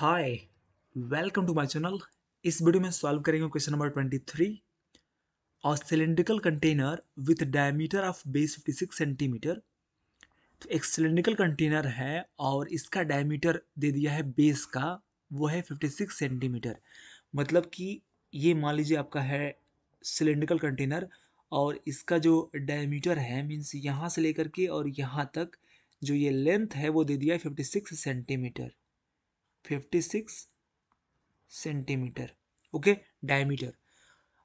Hi welcome to my channel इस video में solve करेंगे क्वेश्चन नंबर ट्वेंटी थ्री और cylindrical container with diameter of base fifty six centimetre तो एक cylindrical container है और इसका डायमीटर दे दिया है बेस का वो है फिफ्टी सिक्स सेंटीमीटर मतलब कि ये मान लीजिए आपका है सिलेंड्रिकल कंटेनर और इसका जो डायमीटर है मीन्स यहाँ से लेकर के और यहाँ तक जो ये लेंथ है वो दे दिया है six centimetre 56 centimetre okay diameter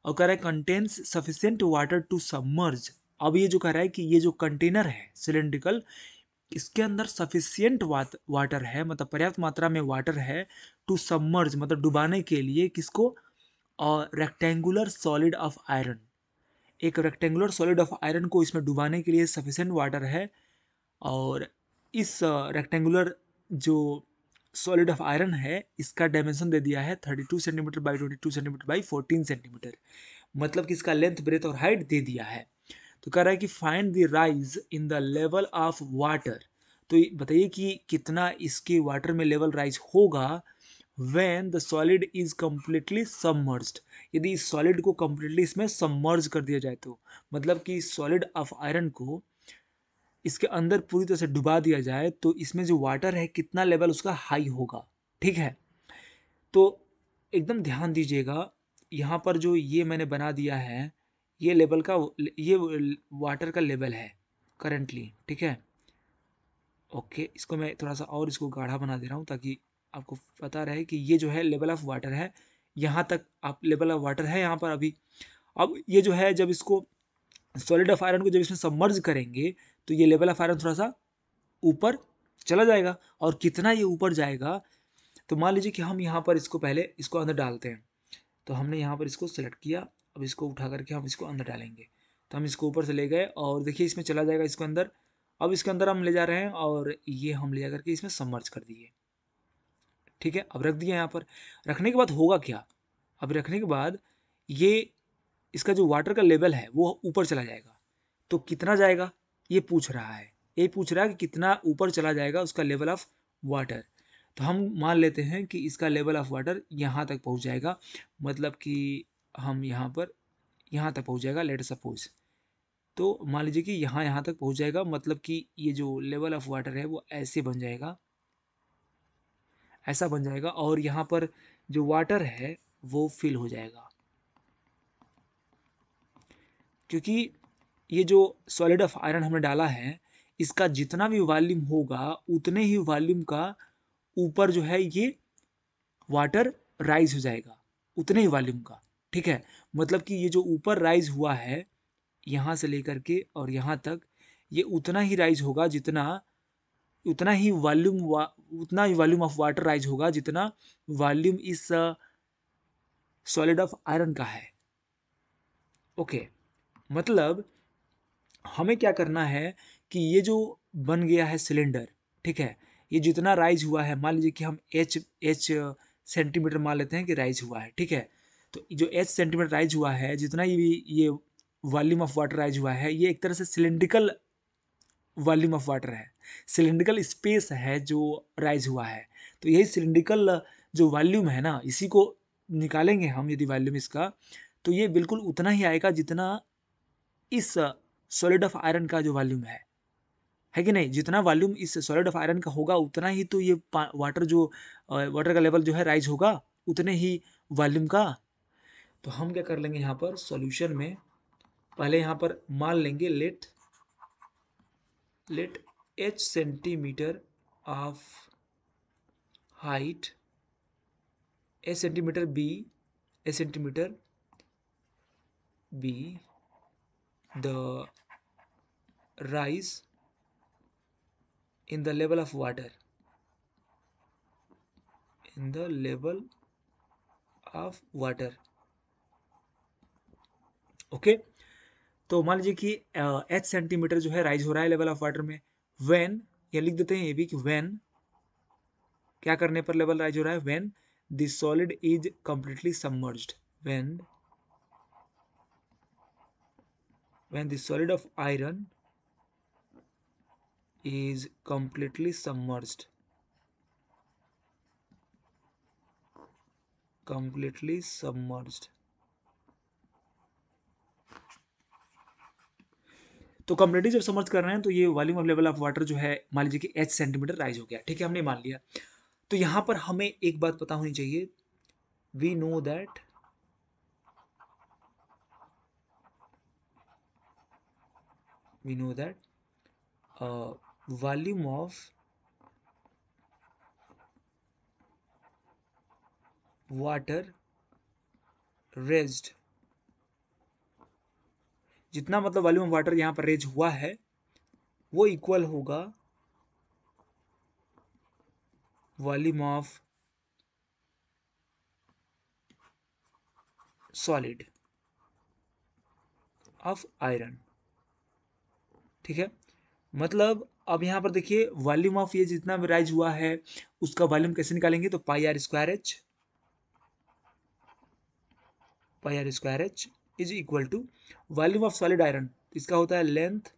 और कह रहा है contains sufficient water to submerge अब ये जो कह रहा है कि ये जो कंटेनर है सिलेंड्रिकल इसके अंदर सफिशियंट वाटर है मतलब पर्याप्त मात्रा में वाटर है टू सबमर्ज मतलब डुबाने के लिए किसको रेक्टेंगुलर सॉलिड ऑफ आयरन एक रेक्टेंगुलर सॉलिड ऑफ आयरन को इसमें डुबाने के लिए सफिशेंट वाटर है और इस रेक्टेंगुलर जो सॉलिड ऑफ आयरन है इसका डायमेंशन दे दिया है thirty two centimetre by twenty two centimetre by fourteen centimetre मतलब कि इसका लेंथ ब्रेथ और हाइट दे दिया है तो कह रहा है कि find the rise in the level of water तो बताइए कि कितना इसके वाटर में लेवल राइज होगा when the solid is completely submerge यदि इस सॉलिड को कम्प्लीटली इसमें सबमर्ज कर दिया जाए तो मतलब कि सॉलिड ऑफ आयरन को इसके अंदर पूरी तरह से डुबा दिया जाए तो इसमें जो वाटर है कितना लेवल उसका हाई होगा ठीक है तो एकदम ध्यान दीजिएगा यहाँ पर जो ये मैंने बना दिया है ये लेवल का ये वाटर का लेवल है करेंटली ठीक है ओके इसको मैं थोड़ा सा और इसको गाढ़ा बना दे रहा हूँ ताकि आपको पता रहे कि ये जो है लेवल ऑफ वाटर है यहाँ तक आप लेवल ऑफ वाटर है यहाँ पर अभी अब ये जो है जब इसको सॉलिड ऑफ आयरन को जब इसमें सबमर्ज करेंगे तो ये लेवल ऑफ आयरन थोड़ा सा ऊपर चला जाएगा और कितना ये ऊपर जाएगा तो मान लीजिए कि हम यहाँ पर इसको पहले इसको अंदर डालते हैं तो हमने यहाँ पर इसको सेलेक्ट किया अब इसको उठा करके हम इसको अंदर डालेंगे तो हम इसको ऊपर से ले गए और देखिए इसमें चला जाएगा इसको अंदर अब इसके अंदर हम ले जा रहे हैं और ये हम ले जा करके इसमें सबमर्ज कर दिए ठीक है अब रख दिया यहाँ पर रखने के बाद होगा क्या अब रखने के बाद ये इसका जो वाटर का लेवल है वो ऊपर चला जाएगा तो कितना जाएगा ये पूछ रहा है ये पूछ रहा है कि कितना ऊपर चला जाएगा उसका लेवल ऑफ वाटर तो हम मान लेते हैं कि इसका लेवल ऑफ वाटर यहाँ तक पहुँच जाएगा मतलब कि हम यहाँ पर यहाँ तक पहुँच जाएगा लेट सपोज तो मान लीजिए कि यहाँ यहाँ तक पहुँच जाएगा मतलब कि ये जो लेवल ऑफ वाटर है वो ऐसे बन जाएगा ऐसा बन जाएगा और यहाँ पर जो वाटर है वो फिल हो जाएगा क्योंकि ये जो सॉलिड ऑफ आयरन हमने डाला है इसका जितना भी वॉल्यूम होगा उतने ही वॉल्यूम का ऊपर जो है ये वाटर राइज हो जाएगा उतने ही वॉल्यूम का ठीक है मतलब कि ये जो ऊपर राइज हुआ है यहाँ से लेकर के और यहाँ तक ये उतना ही राइज होगा जितना उतना ही वॉल्यूम वा उतना ही वॉल्यूम ऑफ वाटर राइज होगा जितना वॉल्यूम इस सॉलिड ऑफ आयरन का है ओके okay. मतलब हमें क्या करना है कि ये जो बन गया है सिलेंडर ठीक है ये जितना राइज हुआ है मान लीजिए कि हम एच एच सेंटीमीटर मान लेते हैं कि राइज हुआ है ठीक है तो जो एच सेंटीमीटर राइज हुआ है जितना ये ये वॉल्यूम ऑफ वाटर राइज हुआ है ये एक तरह से सिलेंड्रिकल वॉल्यूम ऑफ वाटर है सिलेंड्रिकल स्पेस है जो राइज हुआ है तो यही सिलेंड्रिकल जो वॉल्यूम है ना इसी को निकालेंगे हम यदि वॉल्यूम इसका तो ये बिल्कुल उतना ही आएगा जितना इस सॉलिड ऑफ आयरन का जो वॉल्यूम है है कि नहीं जितना वॉल्यूम इस सॉलिड ऑफ आयरन का होगा उतना ही तो ये वाटर जो वाटर का लेवल जो है राइज होगा उतने ही वॉल्यूम का तो हम क्या कर लेंगे यहाँ पर सॉल्यूशन में पहले यहाँ पर मान लेंगे let let H centimetre of height A centimetre B A centimetre B the rise in the level of water in the level of water okay okay? तो मान लीजिए कि एच सेंटीमीटर जो है राइज हो रहा है लेवल ऑफ वाटर में वेन या लिख देते हैं ये भी कि वेन क्या करने पर लेवल राइज हो रहा है when this solid is completely submerged when when the solid of iron is completely submerged completely submerged तो कंप्लीटली जब समर्थ कर रहे हैं तो ये volume of level of water जो है मान लीजिए कि एच सेंटीमीटर राइज हो गया ठीक है हमने मान लिया तो यहाँ पर हमें एक बात पता होनी चाहिए we know that we know that uh, volume of water raised जितना मतलब वॉल्यूम ऑफ वाटर यहाँ पर रेज हुआ है वो इक्वल होगा volume of solid of iron ठीक है मतलब अब यहाँ पर देखिए वॉल्यूम ऑफ ये जितना भी राइज हुआ है उसका वॉल्यूम कैसे निकालेंगे तो pi r square h pi r square h is equal to volume of solid iron इसका होता है length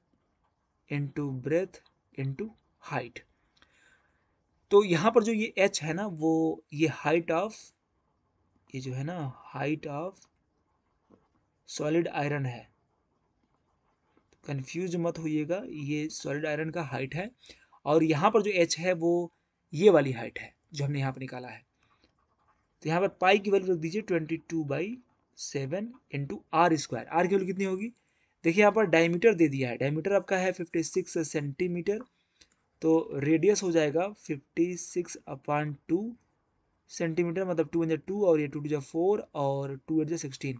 into breadth into height तो यहाँ पर जो ये एच है ना वो ये हाइट ऑफ ये जो है ना हाइट ऑफ सॉलिड आयरन है कंफ्यूज मत होइएगा ये सॉलिड आयरन का हाइट है और यहाँ पर जो एच है वो ये वाली हाइट है जो हमने यहाँ पर निकाला है तो यहाँ पर पाई की वैल्यू रख दीजिए twenty two by seven into R square R की वैल्यू कितनी होगी देखिए यहाँ पर डायमीटर दे दिया है डायमीटर आपका है फिफ्टी सिक्स सेंटीमीटर तो रेडियस हो जाएगा fifty six upon two centimetre मतलब टू इंजर टू और ये टू टू फोर और टू एट सिक्सटीन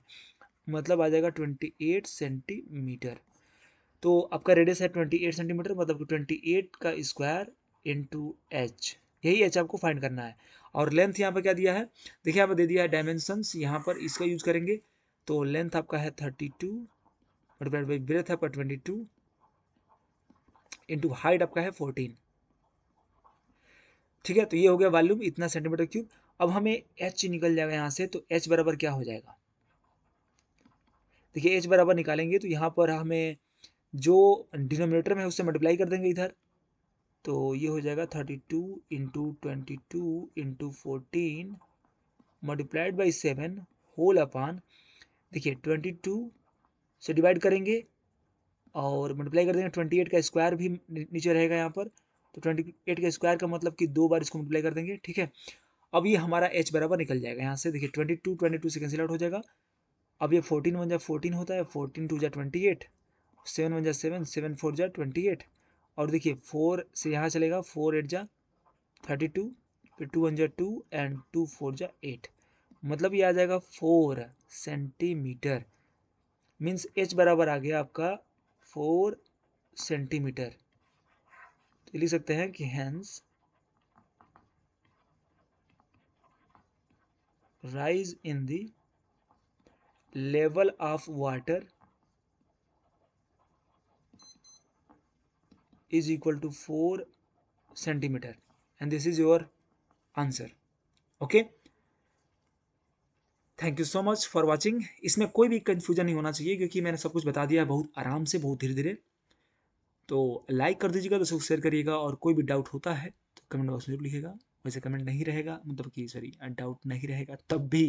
मतलब आ जाएगा ट्वेंटी एट सेंटीमीटर तो आपका रेडियस है ट्वेंटी एट सेंटीमीटर मतलब ट्वेंटी एट का स्क्वायर इंटू एच यही एच आपको फाइंड करना है और लेंथ यहाँ पर क्या दिया है देखिए यहाँ पर दे दिया है डायमेंशंस यहाँ पर इसका यूज करेंगे तो लेंथ आपका है thirty two multiplied by breadth आपका ट्वेंटी टू इंटू हाइट आपका है फोर्टीन ठीक है तो ये हो गया वॉल्यूम इतना सेंटीमीटर क्यूब अब हमें एच निकल जाएगा यहाँ से तो एच बराबर क्या हो जाएगा देखिए एच बराबर निकालेंगे तो यहाँ पर हमें जो डिनोमिनेटर में है उससे मल्टीप्लाई कर देंगे इधर तो ये हो जाएगा thirty two into twenty two into fourteen multiplied by seven whole upon देखिए ट्वेंटी टू से डिवाइड करेंगे और मल्टीप्लाई कर देंगे ट्वेंटी एट का स्क्वायर भी नीचे रहेगा यहाँ पर तो ट्वेंटी एट का स्क्वायर का मतलब कि दो बार इसको मल्टीप्लाई कर देंगे ठीक है अब ये हमारा एच बराबर निकल जाएगा यहाँ से देखिए ट्वेंटी टू ट्वेंटी टू से कैंसिल आउट हो जाएगा अब ये फोर्टीन वन जाए फोर्टीन होता है फोर्टीन टू जाए ट्वेंटी एट सेवन वन जा सेवन सेवन फोर जा ट्वेंटी एट और देखिए फोर से यहाँ चलेगा फोर एट जा थर्टी टू फिर टू वन जा टू एंड टू फोर जा एट मतलब ये आ जाएगा फोर सेंटीमीटर मीन्स एच बराबर आ गया आपका फोर सेंटीमीटर तो लिख सकते हैं कि hence rise in the level of water is equal to 4 cm and this is your answer okay thank you so much for watching इसमें कोई भी कन्फ्यूजन नहीं होना चाहिए क्योंकि मैंने सब कुछ बता दिया है बहुत आराम से बहुत धीरे धीरे तो लाइक कर दीजिएगा दोस्तों शेयर करिएगा और कोई भी डाउट होता है तो कमेंट बॉक्स में लिखेगा वैसे कमेंट नहीं रहेगा मतलब कि सॉरी डाउट नहीं रहेगा तब भी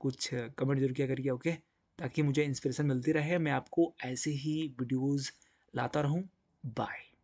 कुछ कमेंट जरूर किया करिए ओके ताकि मुझे इंस्परेशन मिलती रहे मैं आपको ऐसे ही वीडियोज़ लाता रहूँ Bye.